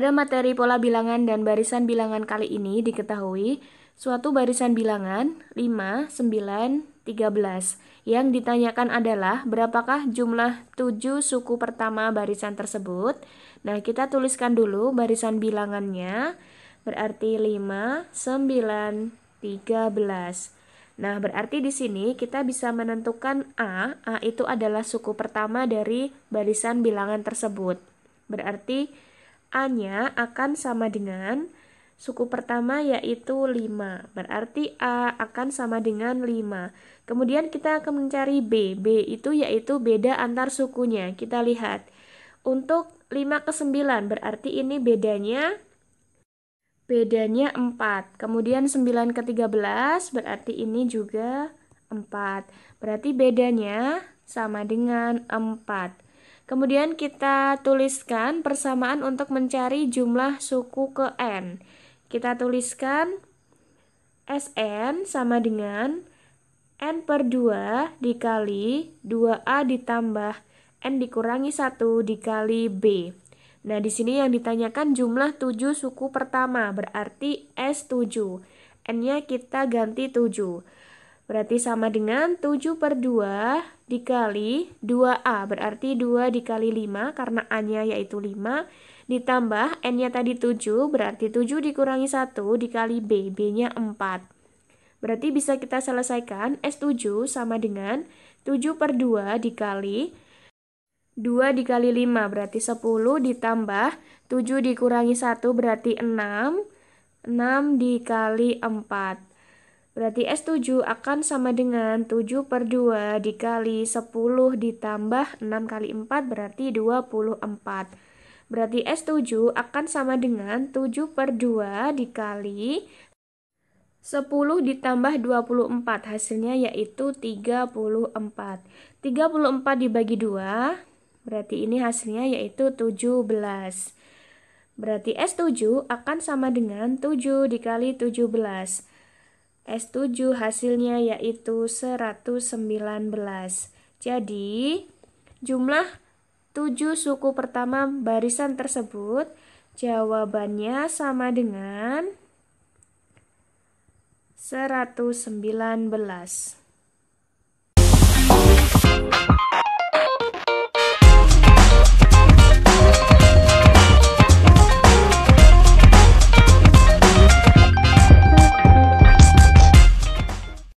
Pada materi pola bilangan dan barisan bilangan kali ini diketahui suatu barisan bilangan 5, 9, 13. Yang ditanyakan adalah berapakah jumlah 7 suku pertama barisan tersebut? Nah, kita tuliskan dulu barisan bilangannya berarti 5, 9, 13. Nah, berarti di sini kita bisa menentukan A. A itu adalah suku pertama dari barisan bilangan tersebut. Berarti A-nya akan sama dengan suku pertama yaitu 5. Berarti A akan sama dengan 5. Kemudian kita akan mencari B. B itu yaitu beda antar sukunya. Kita lihat. Untuk 5 ke 9 berarti ini bedanya bedanya 4. Kemudian 9 ke 13 berarti ini juga 4. Berarti bedanya sama dengan 4. Kemudian kita tuliskan persamaan untuk mencari jumlah suku ke N. Kita tuliskan SN sama dengan N per 2 dikali 2A ditambah N dikurangi 1 dikali B. Nah, di sini yang ditanyakan jumlah 7 suku pertama, berarti S7. N-nya kita ganti 7. Berarti sama dengan 7 per 2 dikali 2A. Berarti 2 dikali 5 karena A-nya yaitu 5. Ditambah N-nya tadi 7 berarti 7 dikurangi 1 dikali B. B-nya 4. Berarti bisa kita selesaikan S7 sama dengan 7 per 2 dikali 2 dikali 5 berarti 10 ditambah 7 dikurangi 1 berarti 6. 6 dikali 4. Berarti S7 akan sama dengan 7 per 2 dikali 10 ditambah 6 kali 4 berarti 24. Berarti S7 akan sama dengan 7 per 2 dikali 10 ditambah 24 hasilnya yaitu 34. 34 dibagi 2 berarti ini hasilnya yaitu 17. Berarti S7 akan sama dengan 7 dikali 17. S7 hasilnya yaitu 119. Jadi, jumlah 7 suku pertama barisan tersebut jawabannya sama dengan 119.